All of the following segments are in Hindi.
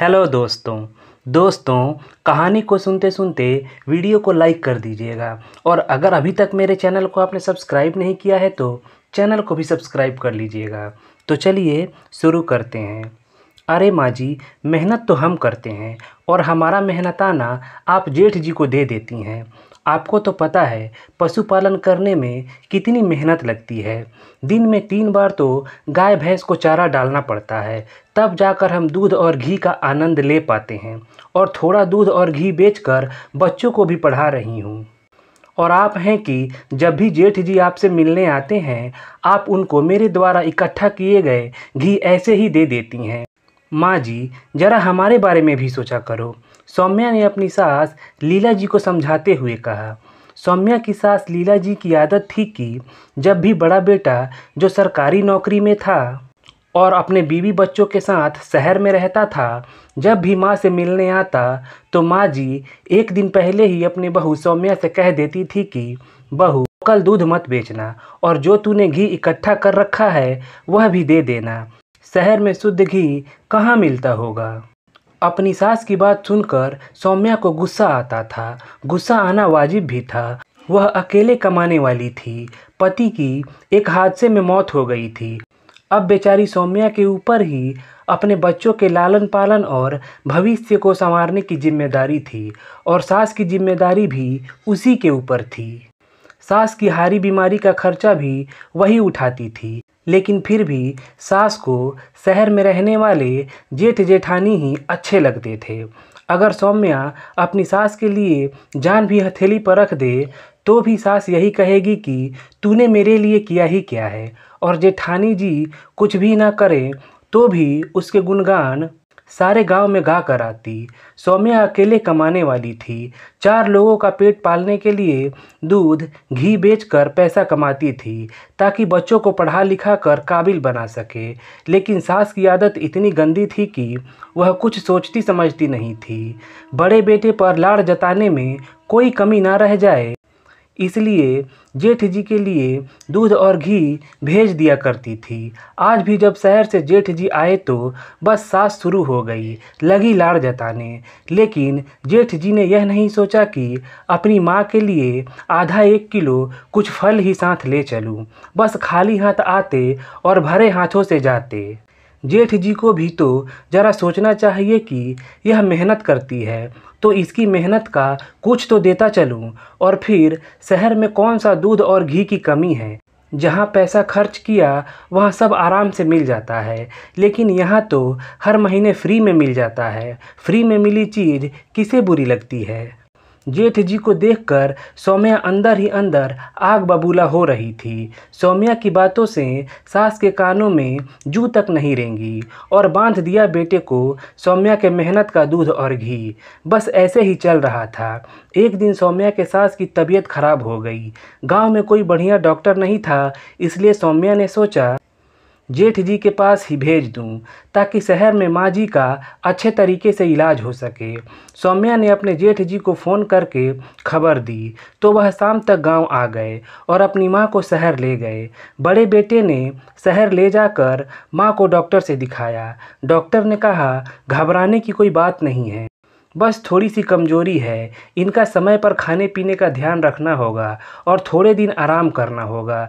हेलो दोस्तों दोस्तों कहानी को सुनते सुनते वीडियो को लाइक कर दीजिएगा और अगर अभी तक मेरे चैनल को आपने सब्सक्राइब नहीं किया है तो चैनल को भी सब्सक्राइब कर लीजिएगा तो चलिए शुरू करते हैं अरे माँ जी मेहनत तो हम करते हैं और हमारा मेहनताना आप जेठ जी को दे देती हैं आपको तो पता है पशुपालन करने में कितनी मेहनत लगती है दिन में तीन बार तो गाय भैंस को चारा डालना पड़ता है तब जाकर हम दूध और घी का आनंद ले पाते हैं और थोड़ा दूध और घी बेचकर बच्चों को भी पढ़ा रही हूँ और आप हैं कि जब भी जेठ जी आपसे मिलने आते हैं आप उनको मेरे द्वारा इकट्ठा किए गए घी ऐसे ही दे देती हैं माँ जी ज़रा हमारे बारे में भी सोचा करो सौम्या ने अपनी सास लीला जी को समझाते हुए कहा सौम्या की सास लीला जी की आदत थी कि जब भी बड़ा बेटा जो सरकारी नौकरी में था और अपने बीवी बच्चों के साथ शहर में रहता था जब भी माँ से मिलने आता तो माँ जी एक दिन पहले ही अपनी बहू सौम्या से कह देती थी कि बहू कल दूध मत बेचना और जो तूने घी इकट्ठा कर रखा है वह भी दे देना शहर में शुद्ध घी कहाँ मिलता होगा अपनी सास की बात सुनकर सौम्या को गुस्सा आता था गुस्सा आना वाजिब भी था वह अकेले कमाने वाली थी पति की एक हादसे में मौत हो गई थी अब बेचारी सौम्या के ऊपर ही अपने बच्चों के लालन पालन और भविष्य को संवारने की जिम्मेदारी थी और सास की जिम्मेदारी भी उसी के ऊपर थी सास की हारी बीमारी का खर्चा भी वही उठाती थी लेकिन फिर भी सास को शहर में रहने वाले जेठ जेठानी ही अच्छे लगते थे अगर सौम्या अपनी सास के लिए जान भी हथेली पर रख दे तो भी सास यही कहेगी कि तूने मेरे लिए किया ही क्या है और जेठानी जी कुछ भी ना करें तो भी उसके गुणगान सारे गांव में गा कर आती सौम्या अकेले कमाने वाली थी चार लोगों का पेट पालने के लिए दूध घी बेचकर पैसा कमाती थी ताकि बच्चों को पढ़ा लिखा कर काबिल बना सके लेकिन सास की आदत इतनी गंदी थी कि वह कुछ सोचती समझती नहीं थी बड़े बेटे पर लाड़ जताने में कोई कमी ना रह जाए इसलिए जेठ जी के लिए दूध और घी भेज दिया करती थी आज भी जब शहर से जेठ जी आए तो बस सास शुरू हो गई लगी लाड़ जताने लेकिन जेठ जी ने यह नहीं सोचा कि अपनी माँ के लिए आधा एक किलो कुछ फल ही साथ ले चलूँ बस खाली हाथ आते और भरे हाथों से जाते जेठ जी को भी तो ज़रा सोचना चाहिए कि यह मेहनत करती है तो इसकी मेहनत का कुछ तो देता चलूँ और फिर शहर में कौन सा दूध और घी की कमी है जहाँ पैसा खर्च किया वहाँ सब आराम से मिल जाता है लेकिन यहाँ तो हर महीने फ्री में मिल जाता है फ्री में मिली चीज़ किसे बुरी लगती है जेठ जी को देखकर सौम्या अंदर ही अंदर आग बबूला हो रही थी सौम्या की बातों से सास के कानों में जू तक नहीं रेंगी और बांध दिया बेटे को सौम्या के मेहनत का दूध और घी बस ऐसे ही चल रहा था एक दिन सौम्या के सास की तबीयत खराब हो गई गांव में कोई बढ़िया डॉक्टर नहीं था इसलिए सौम्या ने सोचा जेठ जी के पास ही भेज दूं ताकि शहर में माँ जी का अच्छे तरीके से इलाज हो सके सौम्या ने अपने जेठ जी को फ़ोन करके खबर दी तो वह शाम तक गांव आ गए और अपनी माँ को शहर ले गए बड़े बेटे ने शहर ले जाकर माँ को डॉक्टर से दिखाया डॉक्टर ने कहा घबराने की कोई बात नहीं है बस थोड़ी सी कमजोरी है इनका समय पर खाने पीने का ध्यान रखना होगा और थोड़े दिन आराम करना होगा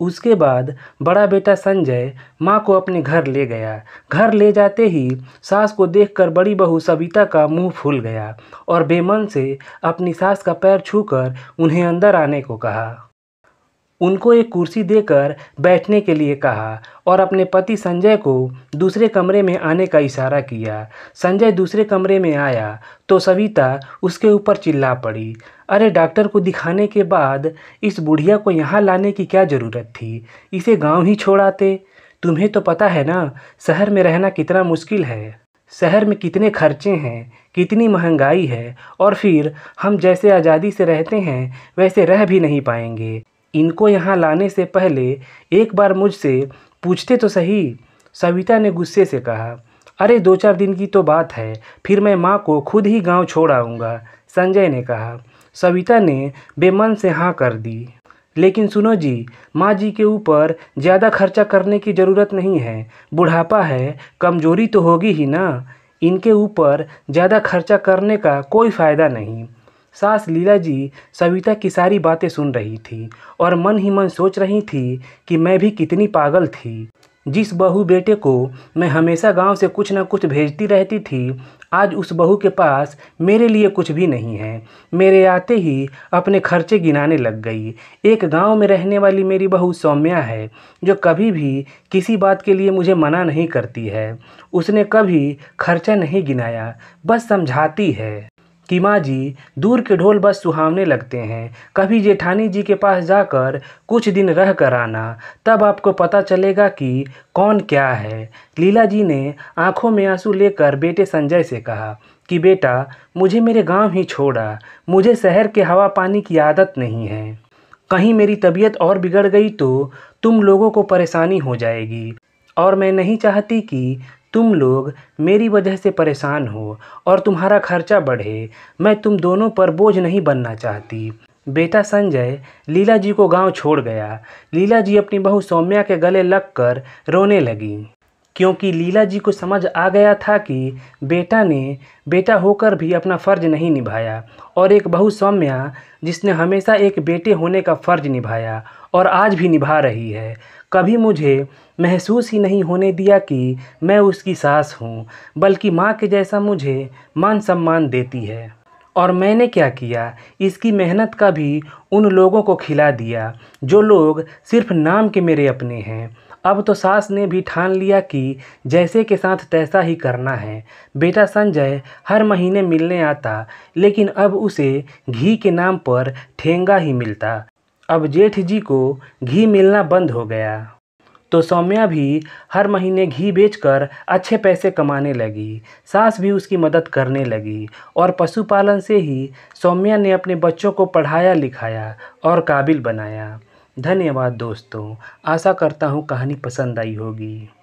उसके बाद बड़ा बेटा संजय माँ को अपने घर ले गया घर ले जाते ही सास को देखकर बड़ी बहू सविता का मुंह फूल गया और बेमन से अपनी सास का पैर छूकर उन्हें अंदर आने को कहा उनको एक कुर्सी देकर बैठने के लिए कहा और अपने पति संजय को दूसरे कमरे में आने का इशारा किया संजय दूसरे कमरे में आया तो सविता उसके ऊपर चिल्ला पड़ी अरे डॉक्टर को दिखाने के बाद इस बुढ़िया को यहाँ लाने की क्या ज़रूरत थी इसे गांव ही छोड़ाते तुम्हें तो पता है ना शहर में रहना कितना मुश्किल है शहर में कितने खर्चे हैं कितनी महंगाई है और फिर हम जैसे आज़ादी से रहते हैं वैसे रह भी नहीं पाएंगे इनको यहाँ लाने से पहले एक बार मुझसे पूछते तो सही सविता ने गुस्से से कहा अरे दो चार दिन की तो बात है फिर मैं माँ को खुद ही गांव छोड़ आऊँगा संजय ने कहा सविता ने बेमन से हाँ कर दी लेकिन सुनो जी माँ जी के ऊपर ज़्यादा खर्चा करने की ज़रूरत नहीं है बुढ़ापा है कमजोरी तो होगी ही ना इनके ऊपर ज़्यादा खर्चा करने का कोई फ़ायदा नहीं सास लीला जी सविता की सारी बातें सुन रही थी और मन ही मन सोच रही थी कि मैं भी कितनी पागल थी जिस बहू बेटे को मैं हमेशा गांव से कुछ ना कुछ भेजती रहती थी आज उस बहू के पास मेरे लिए कुछ भी नहीं है मेरे आते ही अपने खर्चे गिनाने लग गई एक गांव में रहने वाली मेरी बहू सौम्या है जो कभी भी किसी बात के लिए मुझे मना नहीं करती है उसने कभी खर्चा नहीं गिनाया बस समझाती है कि माँ जी दूर के ढोल बस सुहावने लगते हैं कभी जेठानी जी के पास जाकर कुछ दिन रह कर आना तब आपको पता चलेगा कि कौन क्या है लीला जी ने आंखों में आंसू लेकर बेटे संजय से कहा कि बेटा मुझे मेरे गांव ही छोड़ा मुझे शहर के हवा पानी की आदत नहीं है कहीं मेरी तबीयत और बिगड़ गई तो तुम लोगों को परेशानी हो जाएगी और मैं नहीं चाहती कि तुम लोग मेरी वजह से परेशान हो और तुम्हारा खर्चा बढ़े मैं तुम दोनों पर बोझ नहीं बनना चाहती बेटा संजय लीला जी को गांव छोड़ गया लीला जी अपनी बहू सौम्या के गले लगकर रोने लगी क्योंकि लीला जी को समझ आ गया था कि बेटा ने बेटा होकर भी अपना फ़र्ज नहीं निभाया और एक बहू सौम्या जिसने हमेशा एक बेटे होने का फ़र्ज निभाया और आज भी निभा रही है कभी मुझे महसूस ही नहीं होने दिया कि मैं उसकी सास हूँ बल्कि माँ के जैसा मुझे मान सम्मान देती है और मैंने क्या किया इसकी मेहनत का भी उन लोगों को खिला दिया जो लोग सिर्फ नाम के मेरे अपने हैं अब तो सास ने भी ठान लिया कि जैसे के साथ तैसा ही करना है बेटा संजय हर महीने मिलने आता लेकिन अब उसे घी के नाम पर ठेंगा ही मिलता अब जेठ जी को घी मिलना बंद हो गया तो सौम्या भी हर महीने घी बेचकर अच्छे पैसे कमाने लगी सास भी उसकी मदद करने लगी और पशुपालन से ही सौम्या ने अपने बच्चों को पढ़ाया लिखाया और काबिल बनाया धन्यवाद दोस्तों आशा करता हूँ कहानी पसंद आई होगी